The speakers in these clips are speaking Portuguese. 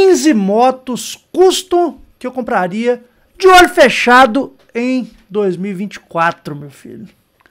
15 motos custom que eu compraria de olho fechado em 2024, meu filho.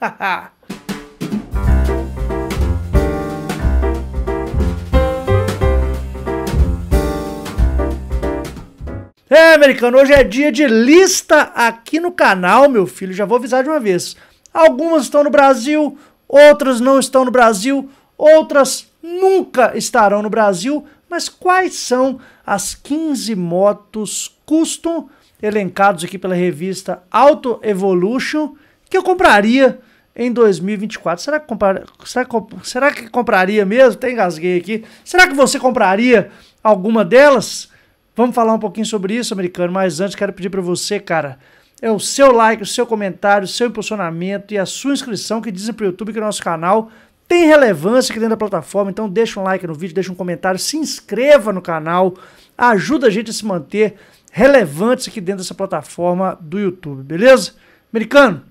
é, americano, hoje é dia de lista aqui no canal, meu filho. Já vou avisar de uma vez. Algumas estão no Brasil, outras não estão no Brasil, outras nunca estarão no Brasil, mas quais são as 15 motos custom elencados aqui pela revista Auto Evolution que eu compraria em 2024? Será que, comprar, será, será que compraria mesmo? Tem gasguei aqui. Será que você compraria alguma delas? Vamos falar um pouquinho sobre isso, americano, mas antes quero pedir para você, cara, é o seu like, o seu comentário, o seu impulsionamento e a sua inscrição que dizem para o YouTube que é o nosso canal tem relevância aqui dentro da plataforma, então deixa um like no vídeo, deixa um comentário, se inscreva no canal, ajuda a gente a se manter relevantes aqui dentro dessa plataforma do YouTube, beleza? Americano,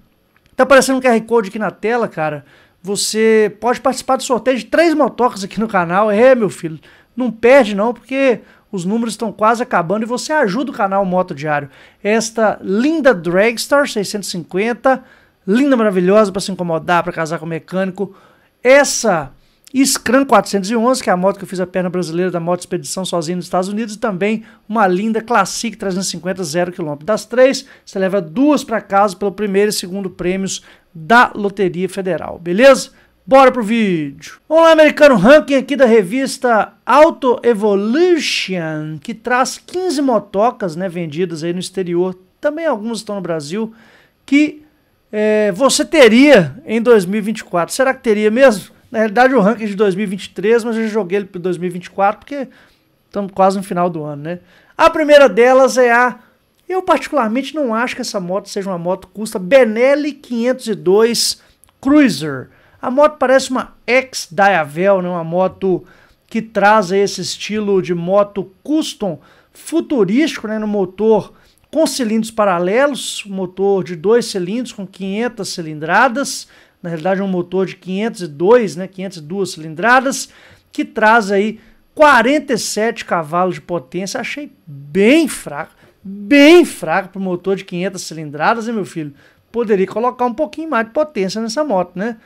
tá aparecendo um QR Code aqui na tela, cara. Você pode participar do sorteio de três motocas aqui no canal. É, meu filho, não perde não, porque os números estão quase acabando e você ajuda o canal Moto Diário. Esta linda Dragstar 650, linda, maravilhosa para se incomodar, para casar com o mecânico. Essa Scram 411, que é a moto que eu fiz a perna brasileira da moto expedição sozinho nos Estados Unidos, e também uma linda Classic 350 0 km. Das três, você leva duas para casa pelo primeiro e segundo prêmios da Loteria Federal, beleza? Bora pro vídeo. Vamos lá, americano, ranking aqui da revista Auto Evolution, que traz 15 motocas, né, vendidas aí no exterior, também algumas estão no Brasil, que é, você teria em 2024. Será que teria mesmo? Na realidade, o ranking é de 2023, mas eu joguei ele para 2024 porque estamos quase no final do ano, né? A primeira delas é a. Eu, particularmente, não acho que essa moto seja uma moto custa Benelli 502 Cruiser. A moto parece uma ex-Diavel, né? uma moto que traz esse estilo de moto custom futurístico né? no motor com cilindros paralelos, um motor de dois cilindros com 500 cilindradas, na realidade é um motor de 502, né, 502 cilindradas, que traz aí 47 cavalos de potência, achei bem fraco, bem fraco para um motor de 500 cilindradas, hein, meu filho? Poderia colocar um pouquinho mais de potência nessa moto, né?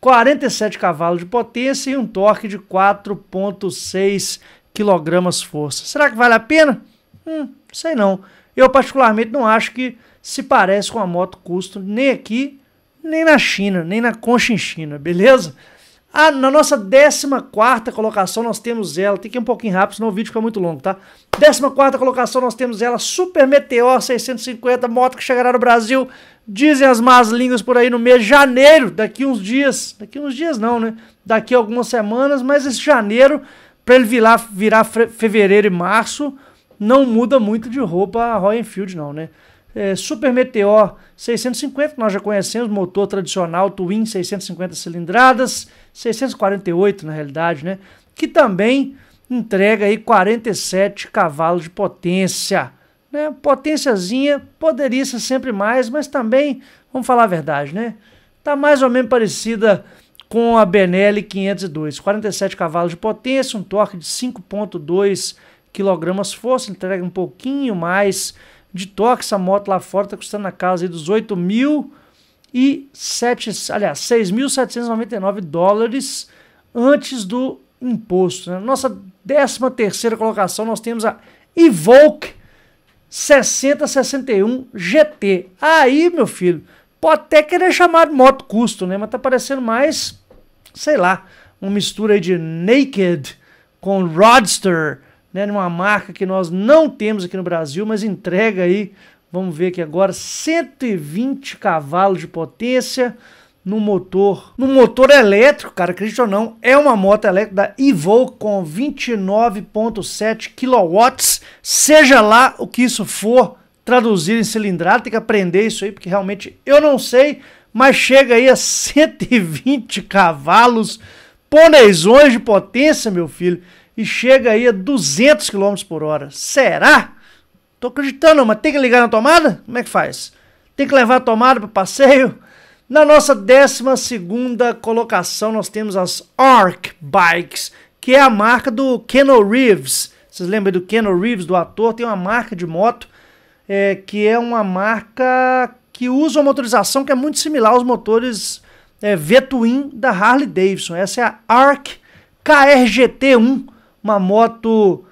47 cavalos de potência e um torque de 4.6 kg força. Será que vale a pena? Hum, sei não. Eu, particularmente, não acho que se parece com a moto custo nem aqui, nem na China, nem na Concha em China, beleza? Ah, na nossa 14 colocação nós temos ela. Tem que ir um pouquinho rápido, senão o vídeo fica muito longo, tá? 14 colocação nós temos ela, Super Meteor 650, moto que chegará no Brasil. Dizem as más línguas por aí no mês de janeiro, daqui uns dias. Daqui uns dias não, né? Daqui algumas semanas, mas esse janeiro, pra ele virar, virar fevereiro e março, não muda muito de roupa a Royal Enfield não, né? É, Super Meteor 650, nós já conhecemos, motor tradicional Twin 650 cilindradas, 648 na realidade, né? Que também entrega aí 47 cavalos de potência, né? Potênciazinha, poderia ser sempre mais, mas também, vamos falar a verdade, né? Tá mais ou menos parecida com a Benelli 502, 47 cavalos de potência, um torque de 5.2 quilogramas fosse, entrega um pouquinho mais de toque. Essa moto lá fora está custando na casa dos 8 mil e 7, aliás, 6.799 dólares antes do imposto. Né? Nossa 13 terceira colocação, nós temos a Evoque 6061 GT. Aí, meu filho, pode até querer chamar de moto custo, né? Mas tá parecendo mais, sei lá, uma mistura aí de Naked com roadster né, numa marca que nós não temos aqui no Brasil, mas entrega aí, vamos ver aqui agora, 120 cavalos de potência no motor, no motor elétrico, cara, acredite ou não, é uma moto elétrica da Evo com 29.7 kW, seja lá o que isso for traduzir em cilindrada, tem que aprender isso aí, porque realmente eu não sei, mas chega aí a 120 cavalos, poneisões de potência, meu filho e chega aí a 200 km por hora. Será? Tô acreditando, mas tem que ligar na tomada? Como é que faz? Tem que levar a tomada para passeio? Na nossa 12 colocação nós temos as Arc Bikes, que é a marca do Keno Reeves. Vocês lembram do Keno Reeves, do ator? Tem uma marca de moto é, que é uma marca que usa uma motorização que é muito similar aos motores é, V-Twin da Harley Davidson. Essa é a Arc KRGT1 uma moto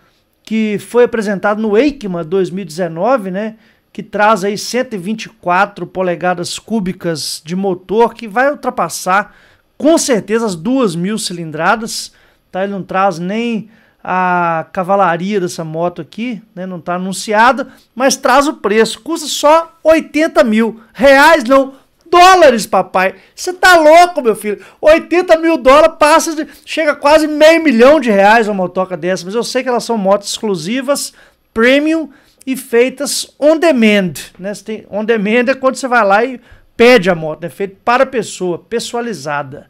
que foi apresentada no EICMA 2019, né? Que traz aí 124 polegadas cúbicas de motor, que vai ultrapassar com certeza as duas mil cilindradas, tá? Ele não traz nem a cavalaria dessa moto aqui, né? Não está anunciada, mas traz o preço. Custa só 80 mil reais, não dólares, papai. Você tá louco, meu filho. 80 mil dólares passa de, chega quase meio milhão de reais uma motoca dessa. Mas eu sei que elas são motos exclusivas, premium e feitas on demand. Né? Você tem, on demand é quando você vai lá e pede a moto. É né? feito para a pessoa, pessoalizada.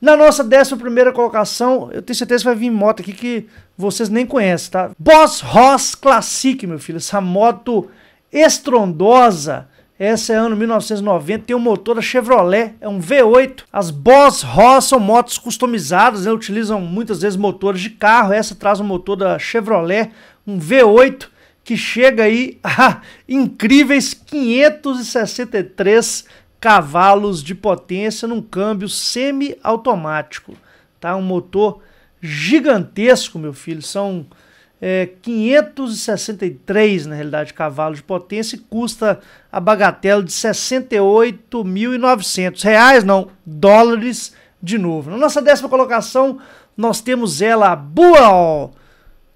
Na nossa 11 colocação, eu tenho certeza que vai vir moto aqui que vocês nem conhecem, tá? Boss Ross Classic, meu filho. Essa moto estrondosa essa é ano 1990, tem um motor da Chevrolet, é um V8. As Boss Ross são motos customizadas, né? utilizam muitas vezes motores de carro. Essa traz um motor da Chevrolet, um V8, que chega aí a incríveis 563 cavalos de potência num câmbio semi-automático. Tá? Um motor gigantesco, meu filho. São é, 563, na realidade, cavalos de potência e custa a bagatela de 68.900 reais, não, dólares de novo. Na nossa décima colocação, nós temos ela, a Buell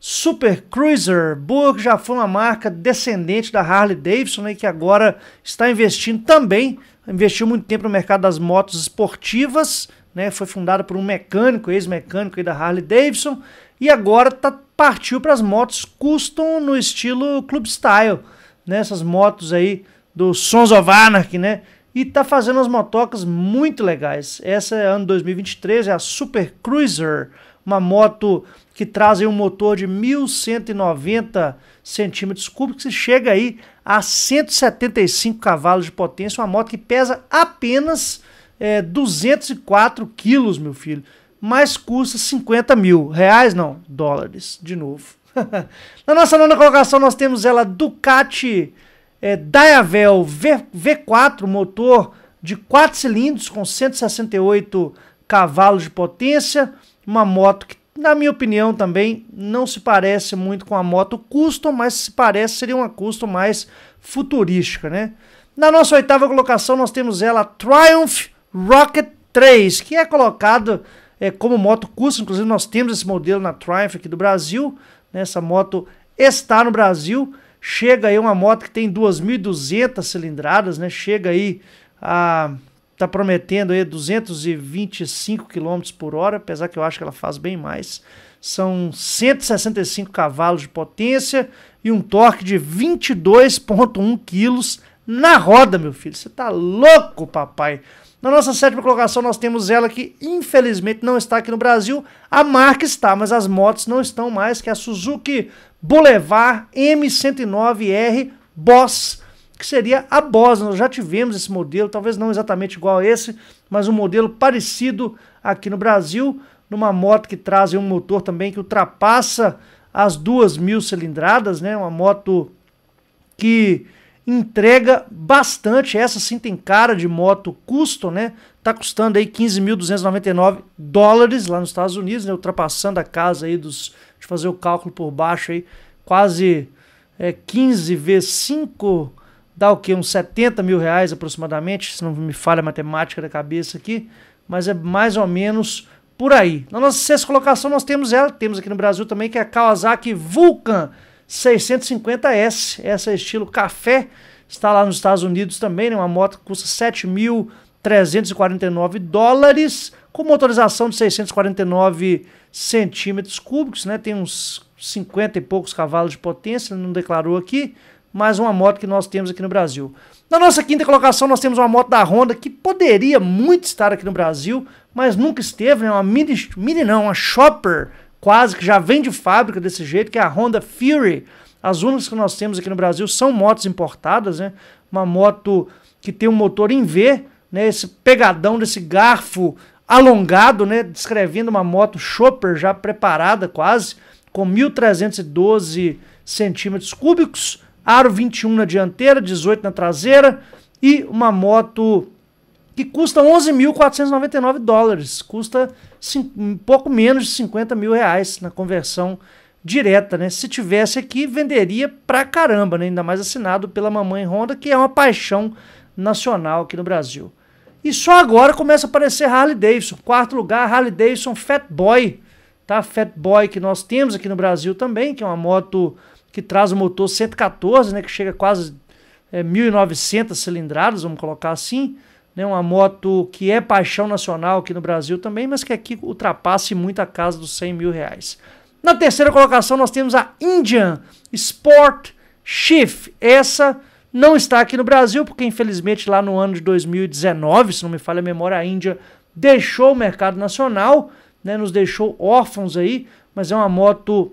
Super Cruiser. Buell que já foi uma marca descendente da Harley Davidson né, que agora está investindo também, investiu muito tempo no mercado das motos esportivas, né? Foi fundada por um mecânico, ex-mecânico da Harley Davidson, e agora tá, partiu para as motos custom no estilo Club Style, né? Essas motos aí do Sons of Anarchy, né? E tá fazendo as motocas muito legais. Essa é ano 2023, é a Super Cruiser, uma moto que traz um motor de 1190 centímetros cúbicos e chega aí a 175 cavalos de potência, uma moto que pesa apenas é, 204 quilos, meu filho. Mas custa 50 mil reais, não, dólares, de novo. Na nossa nona colocação, nós temos ela Ducati é, Diavel v, V4, motor de 4 cilindros com 168 cavalos de potência. Uma moto que, na minha opinião, também não se parece muito com a moto custom, mas se parece, seria uma custom mais futurística, né? Na nossa oitava colocação, nós temos ela Triumph Rocket 3, que é colocado é, como moto custom. Inclusive, nós temos esse modelo na Triumph aqui do Brasil. Né? Essa moto está no Brasil. Chega aí uma moto que tem 2.200 cilindradas, né? Chega aí a... Tá prometendo aí 225 km por hora, apesar que eu acho que ela faz bem mais. São 165 cavalos de potência e um torque de 22,1 kg na roda, meu filho. Você tá louco, papai? Na nossa sétima colocação, nós temos ela que infelizmente não está aqui no Brasil. A marca está, mas as motos não estão mais, que é a Suzuki Boulevard M109R Boss, que seria a Boss. Nós já tivemos esse modelo, talvez não exatamente igual a esse, mas um modelo parecido aqui no Brasil, numa moto que traz um motor também que ultrapassa as duas mil cilindradas, né? Uma moto que entrega bastante. Essa sim tem cara de moto custo, né? Tá custando aí 15.299 dólares lá nos Estados Unidos, né? Ultrapassando a casa aí dos. eu fazer o cálculo por baixo aí, quase é, 15 vezes 5 dá o que? Uns 70 mil reais aproximadamente, se não me falha a matemática da cabeça aqui, mas é mais ou menos por aí. Na nossa sexta colocação nós temos ela, temos aqui no Brasil também, que é a Kawasaki Vulcan 650S. Essa é estilo café, está lá nos Estados Unidos também, né? uma moto que custa 7.349 dólares, com motorização de 649 centímetros cúbicos, né? tem uns 50 e poucos cavalos de potência, não declarou aqui, mas uma moto que nós temos aqui no Brasil. Na nossa quinta colocação nós temos uma moto da Honda que poderia muito estar aqui no Brasil, mas nunca esteve, né? uma mini, mini não, uma Shopper quase que já vem de fábrica desse jeito, que é a Honda Fury. As únicas que nós temos aqui no Brasil são motos importadas, né? Uma moto que tem um motor em V, né? Esse pegadão desse garfo alongado, né? Descrevendo uma moto chopper já preparada quase, com 1.312 centímetros cúbicos, aro 21 na dianteira, 18 na traseira e uma moto que custa 11.499 dólares, custa um pouco menos de 50 mil reais na conversão direta, né? Se tivesse aqui, venderia pra caramba, né? Ainda mais assinado pela mamãe Honda, que é uma paixão nacional aqui no Brasil. E só agora começa a aparecer Harley Davidson. Quarto lugar, Harley Davidson Fat Boy, tá? Fat Boy que nós temos aqui no Brasil também, que é uma moto que traz o motor 114, né? Que chega quase é, 1.900 cilindradas, vamos colocar assim né, uma moto que é paixão nacional aqui no Brasil também, mas que aqui ultrapasse muito a casa dos 100 mil reais. Na terceira colocação nós temos a Indian Sport Chief. Essa não está aqui no Brasil, porque infelizmente lá no ano de 2019, se não me falha a memória, a Índia deixou o mercado nacional, né, nos deixou órfãos aí, mas é uma moto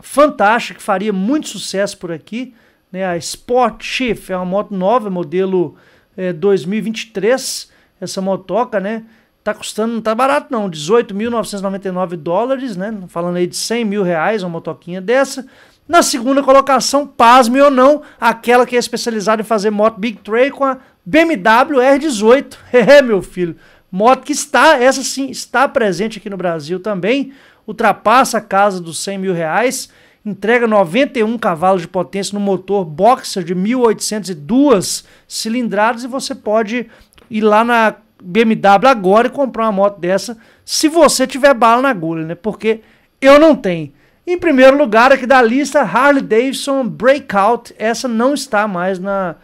fantástica, que faria muito sucesso por aqui. Né, a Sport Chief é uma moto nova, modelo é, 2023, essa motoca, né? Tá custando, não tá barato não, 18.999 dólares, né? Falando aí de 100 mil reais uma motoquinha dessa. Na segunda colocação, pasme ou não, aquela que é especializada em fazer moto Big Trail com a BMW R18. É, meu filho, moto que está, essa sim, está presente aqui no Brasil também, ultrapassa a casa dos 100 mil reais entrega 91 cavalos de potência no motor Boxer de 1802 cilindradas e você pode ir lá na BMW agora e comprar uma moto dessa, se você tiver bala na agulha, né? Porque eu não tenho. Em primeiro lugar aqui da lista, Harley Davidson Breakout, essa não está mais na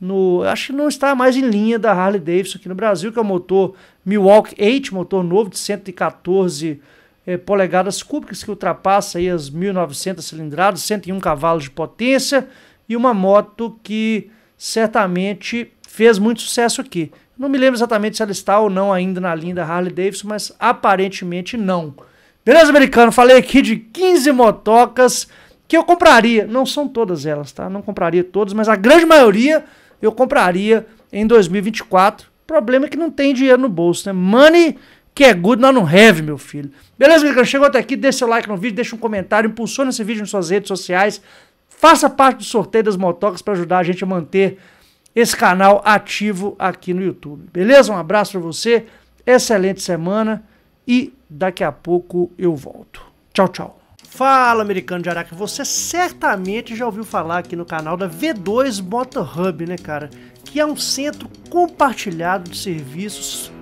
no, acho que não está mais em linha da Harley Davidson aqui no Brasil, que é o motor Milwaukee 8, motor novo de 114 eh, polegadas cúbicas, que ultrapassa aí as 1.900 cilindradas, 101 cavalos de potência, e uma moto que certamente fez muito sucesso aqui. Não me lembro exatamente se ela está ou não ainda na linha da Harley Davidson, mas aparentemente não. Beleza, americano? Falei aqui de 15 motocas que eu compraria. Não são todas elas, tá? Não compraria todas, mas a grande maioria eu compraria em 2024. problema é que não tem dinheiro no bolso, né? Money que é good, nós não have, meu filho. Beleza, Clicano? Chegou até aqui, deixa seu like no vídeo, deixa um comentário, impulsiona esse vídeo nas suas redes sociais, faça parte do sorteio das motocas para ajudar a gente a manter esse canal ativo aqui no YouTube. Beleza? Um abraço para você, excelente semana e daqui a pouco eu volto. Tchau, tchau. Fala, americano de Araca. Você certamente já ouviu falar aqui no canal da V2 Motor Hub, né, cara? Que é um centro compartilhado de serviços